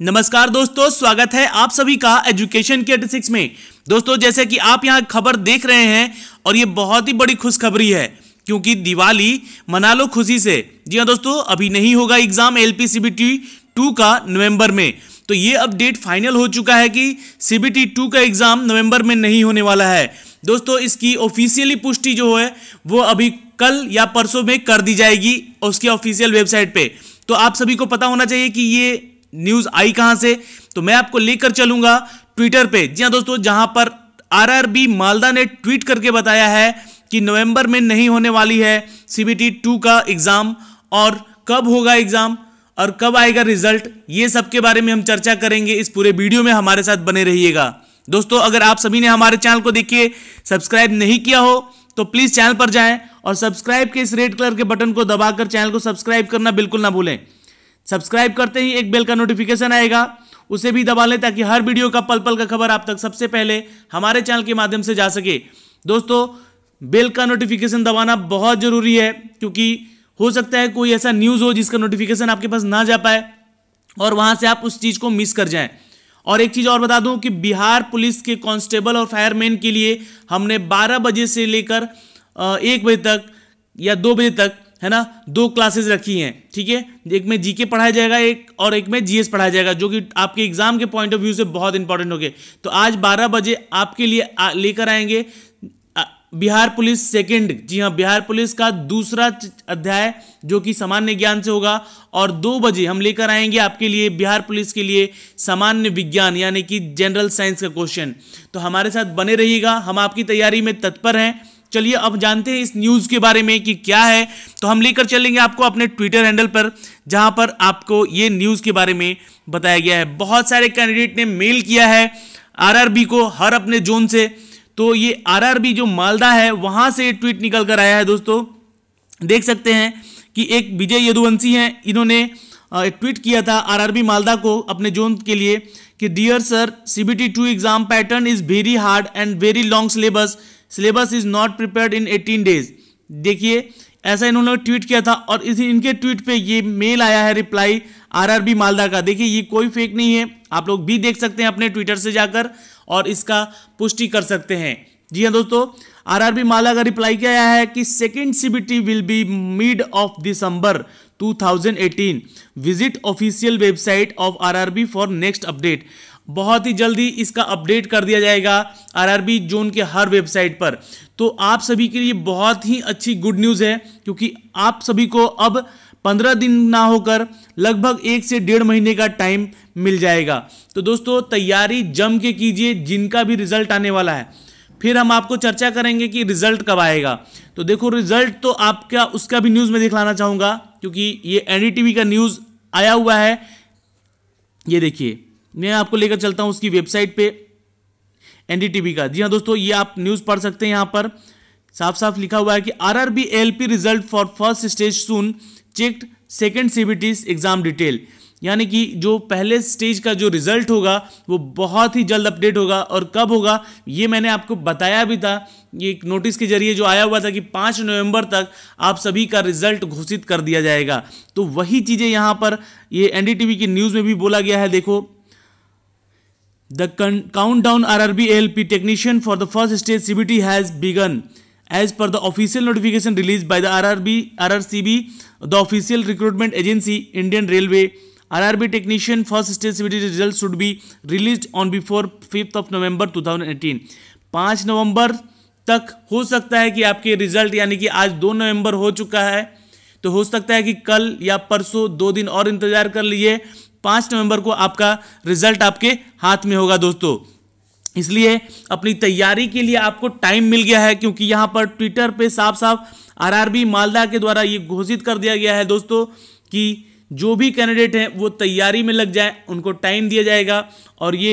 नमस्कार दोस्तों स्वागत है आप सभी का एजुकेशन के सिक्स में दोस्तों जैसे कि आप यहाँ खबर देख रहे हैं और ये बहुत ही बड़ी खुशखबरी है क्योंकि दिवाली मना लो खुशी से जी हाँ दोस्तों अभी नहीं होगा exam L P C B T two का नवंबर में तो ये अपडेट फाइनल हो चुका है कि सी बी टी टू का एग्जाम नवंबर में नहीं होने वाला है दोस्तों इसकी ऑफिशियली पुष्टि जो है वो अभी कल या परसों में कर दी जाएगी उसकी ऑफिशियल वेबसाइट पे तो आप सभी को पता होना चाहिए कि ये न्यूज आई कहां से तो मैं आपको लेकर चलूंगा ट्विटर पे जी हाँ दोस्तों जहां पर आरआरबी मालदा ने ट्वीट करके बताया है कि नवंबर में नहीं होने वाली है सीबीटी टू का एग्जाम और कब होगा एग्जाम और कब आएगा रिजल्ट ये सब के बारे में हम चर्चा करेंगे इस पूरे वीडियो में हमारे साथ बने रहिएगा दोस्तों अगर आप सभी ने हमारे चैनल को देखिए सब्सक्राइब नहीं किया हो तो प्लीज चैनल पर जाएं और सब्सक्राइब के इस रेड कलर के बटन को दबाकर चैनल को सब्सक्राइब करना बिल्कुल ना भूलें सब्सक्राइब करते ही एक बेल का नोटिफिकेशन आएगा उसे भी दबा लें ताकि हर वीडियो का पल पल का खबर आप तक सबसे पहले हमारे चैनल के माध्यम से जा सके दोस्तों बेल का नोटिफिकेशन दबाना बहुत ज़रूरी है क्योंकि हो सकता है कोई ऐसा न्यूज़ हो जिसका नोटिफिकेशन आपके पास ना जा पाए और वहाँ से आप उस चीज़ को मिस कर जाएँ और एक चीज़ और बता दूं कि बिहार पुलिस के कांस्टेबल और फायरमैन के लिए हमने 12 बजे से लेकर एक बजे तक या दो बजे तक है ना दो क्लासेस रखी हैं ठीक है एक में जीके पढ़ाया जाएगा एक और एक में जीएस पढ़ाया जाएगा जो कि आपके एग्जाम के पॉइंट ऑफ व्यू से बहुत इंपॉर्टेंट हो गए तो आज 12 बजे आपके लिए लेकर आएंगे बिहार पुलिस सेकंड जी हाँ बिहार पुलिस का दूसरा अध्याय जो कि सामान्य ज्ञान से होगा और दो बजे हम लेकर आएंगे आपके लिए बिहार पुलिस के लिए सामान्य विज्ञान यानी कि जनरल साइंस का क्वेश्चन तो हमारे साथ बने रहिएगा हम आपकी तैयारी में तत्पर हैं चलिए अब जानते हैं इस न्यूज़ के बारे में कि क्या है तो हम लेकर चलेंगे आपको अपने ट्विटर हैंडल पर जहां पर आपको ये न्यूज़ के बारे में बताया गया है बहुत सारे कैंडिडेट ने मेल किया है आरआरबी को हर अपने जोन से तो ये आरआरबी जो मालदा है वहां से ट्वीट निकल कर आया है दोस्तों देख सकते हैं कि एक विजय यदुवंशी हैं इन्होंने ट्वीट किया था आरआरबी मालदा को अपने जोन के लिए कि dear sir CBT two exam pattern is very hard and very long syllabus syllabus is not prepared in eighteen days देखिए ऐसा इन्होंने ट्वीट किया था और इसी इनके ट्वीट पे ये मेल आया है रिप्लाई आरआरबी मालदा का देखिए ये कोई फेक नहीं है आप लोग भी देख सकते हैं अपने ट्विटर से जाकर और इसका पुष्टि कर सकते हैं जी हाँ दोस्तों आरआरबी माला का रिप्लाई क्या आया है कि second CBT will be mid of December 2018 visit official website of RRB for next update बहुत ही जल्दी इसका अपडेट कर दिया जाएगा आरआरबी जोन के हर वेबसाइट पर तो आप सभी के लिए बहुत ही अच्छी गुड न्यूज़ है क्योंकि आप सभी को अब पंद्रह दिन ना होकर लगभग एक से डेढ़ महीने का टाइम मिल जाएगा तो दोस्तों तैयारी जम के कीजिए जिनका भी रिजल्ट आने वाला है फिर हम आपको चर्चा करेंगे कि रिजल्ट कब आएगा तो देखो रिजल्ट तो आपका उसका भी न्यूज़ में दिखलाना चाहूँगा क्योंकि ये एनडीटीवी का न्यूज़ आया हुआ है ये देखिए मैं आपको लेकर चलता हूँ उसकी वेबसाइट पे एनडीटीवी का जी हाँ दोस्तों ये आप न्यूज़ पढ़ सकते हैं यहाँ पर साफ साफ लिखा हुआ है कि R R B L P result for first stage soon checked second CBT exam detail यानी कि जो पहले स्टेज का जो रिजल्ट होगा वो बहुत ही जल्द अपडेट होगा और कब होगा ये मैंने आपको बताया भी था ये एक नोटिस के जरिए जो आया हुआ था कि पाँच नवंबर तक आप सभी का रिजल्ट घोषित कर दिया जाएगा तो वही चीज़ें यहाँ पर ये एनडीटीवी की न्यूज़ में भी बोला गया है देखो The countdown RRB ALP technician for the first stage CBT has begun. As per the official notification released by the RRB, RRCB, the official recruitment agency, Indian Railway, RRB technician first stage CBT results should be released on before 5th of November 2018. 5 नवंबर तक हो सकता है कि आपके result यानी कि आज 2 नवंबर हो चुका है तो हो सकता है कि कल या परसों दो दिन और इंतजार कर लिए पाँच नवंबर को आपका रिजल्ट आपके हाथ में होगा दोस्तों इसलिए अपनी तैयारी के लिए आपको टाइम मिल गया है क्योंकि यहाँ पर ट्विटर पे साफ साफ आरआरबी मालदा के द्वारा ये घोषित कर दिया गया है दोस्तों कि जो भी कैंडिडेट हैं वो तैयारी में लग जाए उनको टाइम दिया जाएगा और ये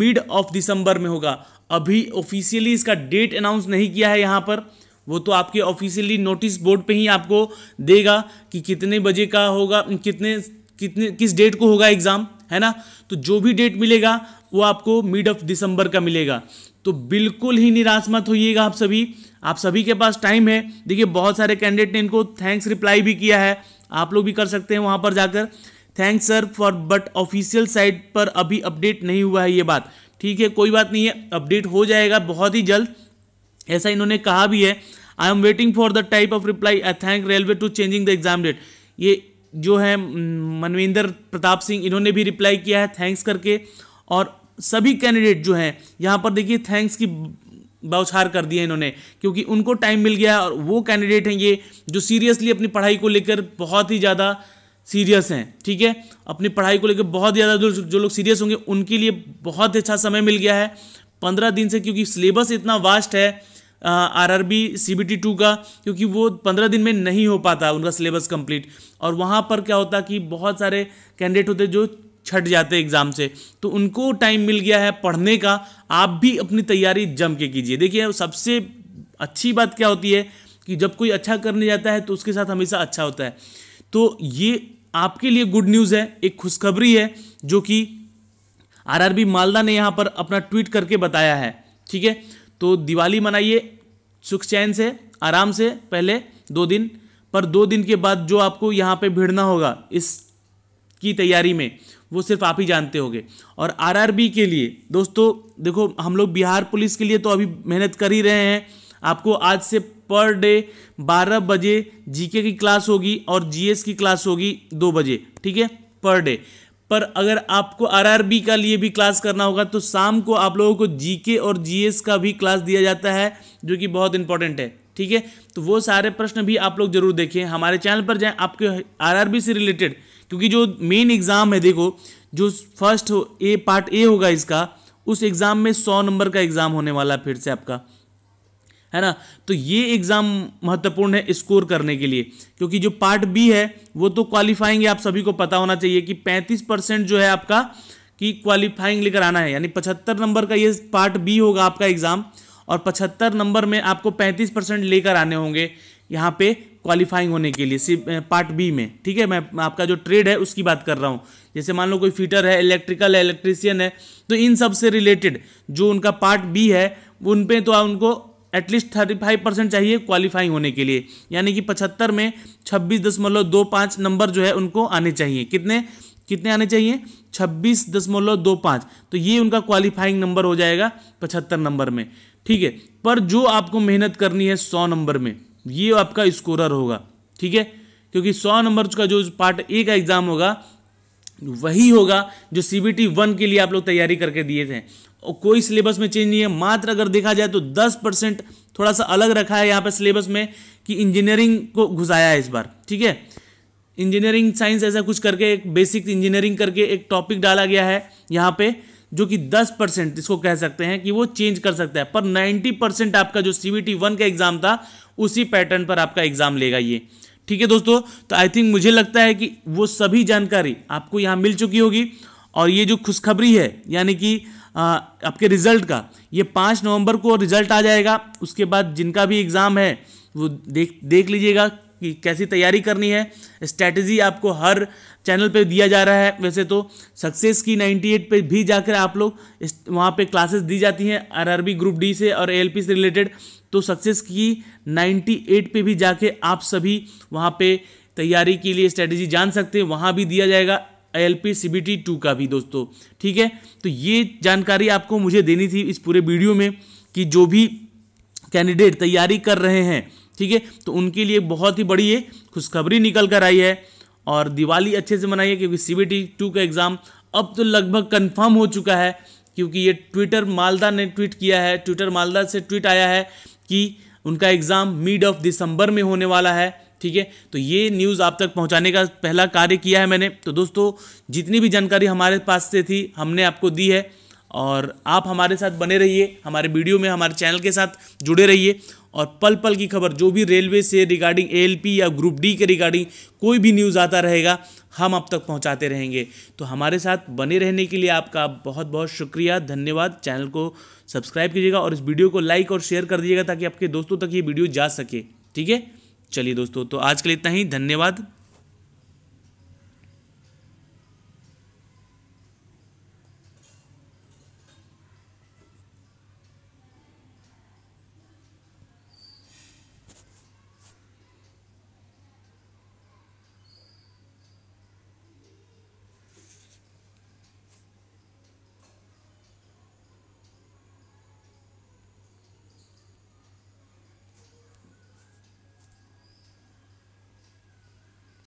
मिड ऑफ दिसंबर में होगा अभी ऑफिशियली इसका डेट अनाउंस नहीं किया है यहाँ पर वो तो आपके ऑफिशियली नोटिस बोर्ड पे ही आपको देगा कि कितने बजे का होगा कितने कितने किस डेट को होगा एग्ज़ाम है ना तो जो भी डेट मिलेगा वो आपको मिड ऑफ दिसंबर का मिलेगा तो बिल्कुल ही निराश मत होइएगा आप सभी आप सभी के पास टाइम है देखिए बहुत सारे कैंडिडेट ने इनको थैंक्स रिप्लाई भी किया है आप लोग भी कर सकते हैं वहां पर जाकर thanks sir for but official site पर अभी अपडेट नहीं हुआ है ये बात ठीक है कोई बात नहीं है अपडेट हो जाएगा बहुत ही जल्द ऐसा इन्होंने कहा भी है I am waiting for the type of reply I thank railway to changing the exam date ये जो है मनविंदर प्रताप सिंह इन्होंने भी रिप्लाई किया है थैंक्स करके और सभी कैंडिडेट जो हैं यहाँ पर देखिए थैंक्स की बौछार कर दिया इन्होंने क्योंकि उनको टाइम मिल गया और वो कैंडिडेट हैं ये जो सीरियसली अपनी पढ़ाई को लेकर बहुत ही ज़्यादा सीरियस हैं ठीक है अपनी पढ़ाई को लेकर बहुत ज़्यादा जो जो लोग सीरियस होंगे उनके लिए बहुत अच्छा समय मिल गया है पंद्रह दिन से क्योंकि सिलेबस इतना वास्ट है आरआरबी सीबीटी टू का क्योंकि वो पंद्रह दिन में नहीं हो पाता उनका सिलेबस कंप्लीट और वहाँ पर क्या होता कि बहुत सारे कैंडिडेट होते जो छट जाते एग्ज़ाम से तो उनको टाइम मिल गया है पढ़ने का आप भी अपनी तैयारी जम के कीजिए देखिए सबसे अच्छी बात क्या होती है कि जब कोई अच्छा करने जाता है तो उसके साथ हमेशा अच्छा होता है तो ये आपके लिए गुड न्यूज़ है एक खुशखबरी है जो कि आरआरबी मालदा ने यहाँ पर अपना ट्वीट करके बताया है ठीक है तो दिवाली मनाइए सुख चैन से आराम से पहले दो दिन पर दो दिन के बाद जो आपको यहाँ पे भिड़ना होगा इस की तैयारी में वो सिर्फ आप ही जानते होंगे और आरआरबी के लिए दोस्तों देखो हम लोग बिहार पुलिस के लिए तो अभी मेहनत कर ही रहे हैं आपको आज से पर डे 12 बजे जीके की क्लास होगी और जीएस की क्लास होगी दो बजे ठीक है पर डे पर अगर आपको आरआरबी का लिए भी क्लास करना होगा तो शाम को आप लोगों को जीके और जीएस का भी क्लास दिया जाता है जो कि बहुत इंपॉर्टेंट है ठीक है तो वो सारे प्रश्न भी आप लोग जरूर देखें हमारे चैनल पर जाएं आपके आरआरबी से रिलेटेड क्योंकि जो मेन एग्ज़ाम है देखो जो फर्स्ट हो ए पार्ट ए होगा इसका उस एग्ज़ाम में सौ नंबर का एग्ज़ाम होने वाला है फिर से आपका है ना तो ये एग्ज़ाम महत्वपूर्ण है स्कोर करने के लिए क्योंकि जो पार्ट बी है वो तो क्वालिफाइंग आप सभी को पता होना चाहिए कि पैंतीस परसेंट जो है आपका कि क्वालिफाइंग लेकर आना है यानी पचहत्तर नंबर का ये पार्ट बी होगा आपका एग्ज़ाम और पचहत्तर नंबर में आपको पैंतीस परसेंट लेकर आने होंगे यहाँ पे क्वालिफाइंग होने के लिए सिर्फ पार्ट बी में ठीक है मैं आपका जो ट्रेड है उसकी बात कर रहा हूँ जैसे मान लो कोई फिटर है इलेक्ट्रिकल है इलेक्ट्रीसियन है तो इन सब से रिलेटेड जो उनका पार्ट बी है उन पे तो उनको एटलीस्ट थर्टी फाइव परसेंट चाहिए क्वालिफाई होने के लिए यानी कि पचहत्तर में छब्बीस दशमलव दो पाँच नंबर जो है उनको आने चाहिए कितने कितने आने चाहिए छब्बीस दशमलव दो पाँच तो ये उनका क्वालिफाइंग नंबर हो जाएगा पचहत्तर नंबर में ठीक है पर जो आपको मेहनत करनी है सौ नंबर में ये आपका स्कोरर होगा ठीक है क्योंकि सौ नंबर का जो पार्ट ए का एग्ज़ाम होगा वही होगा जो सी बी टी वन के लिए आप लोग तैयारी करके दिए थे और कोई सिलेबस में चेंज नहीं है मात्र अगर देखा जाए तो दस परसेंट थोड़ा सा अलग रखा है यहाँ पर सिलेबस में कि इंजीनियरिंग को घुसाया है इस बार ठीक है इंजीनियरिंग साइंस ऐसा कुछ करके एक बेसिक इंजीनियरिंग करके एक टॉपिक डाला गया है यहाँ पे जो कि 10 परसेंट इसको कह सकते हैं कि वो चेंज कर सकता है पर 90 परसेंट आपका जो सी वी वन का एग्जाम था उसी पैटर्न पर आपका एग्जाम लेगा ये ठीक है दोस्तों तो आई थिंक मुझे लगता है कि वो सभी जानकारी आपको यहाँ मिल चुकी होगी और ये जो खुशखबरी है यानी कि आपके रिजल्ट का ये पाँच नवंबर को रिजल्ट आ जाएगा उसके बाद जिनका भी एग्ज़ाम है वो देख देख लीजिएगा कि कैसी तैयारी करनी है स्ट्रैटेजी आपको हर चैनल पे दिया जा रहा है वैसे तो सक्सेस की 98 पे भी जाकर आप लोग वहाँ पे क्लासेस दी जाती हैं आरआरबी ग्रुप डी से और एलपी से रिलेटेड तो सक्सेस की 98 पे भी जाके आप सभी वहाँ पे तैयारी के लिए स्ट्रैटेजी जान सकते हैं वहाँ भी दिया जाएगा L P C B T two का भी दोस्तों ठीक है तो ये जानकारी आपको मुझे देनी थी इस पूरे वीडियो में कि जो भी कैंडिडेट तैयारी कर रहे हैं ठीक है तो उनके लिए बहुत ही बड़ी ये खुशखबरी निकल कर आई है और दिवाली अच्छे से मनाइए क्योंकि सी बी टी टू का एग्ज़ाम अब तो लगभग कन्फर्म हो चुका है क्योंकि ये ट्विटर मालदा ने ट्वीट किया है ट्विटर मालदा से ट्वीट आया है कि उनका एग्ज़ाम मिड ऑफ दिसंबर में होने वाला है ठीक है तो ये न्यूज़ आप तक पहुंचाने का पहला कार्य किया है मैंने तो दोस्तों जितनी भी जानकारी हमारे पास से थी हमने आपको दी है और आप हमारे साथ बने रहिए हमारे वीडियो में हमारे चैनल के साथ जुड़े रहिए और पल पल की खबर जो भी रेलवे से रिगार्डिंग ए या ग्रुप डी के रिगार्डिंग कोई भी न्यूज़ आता रहेगा हम आप तक पहुंचाते रहेंगे तो हमारे साथ बने रहने के लिए आपका बहुत बहुत शुक्रिया धन्यवाद चैनल को सब्सक्राइब कीजिएगा और इस वीडियो को लाइक और शेयर कर दीजिएगा ताकि आपके दोस्तों तक ये वीडियो जा सके ठीक है चलिए दोस्तों तो आज के लिए इतना ही धन्यवाद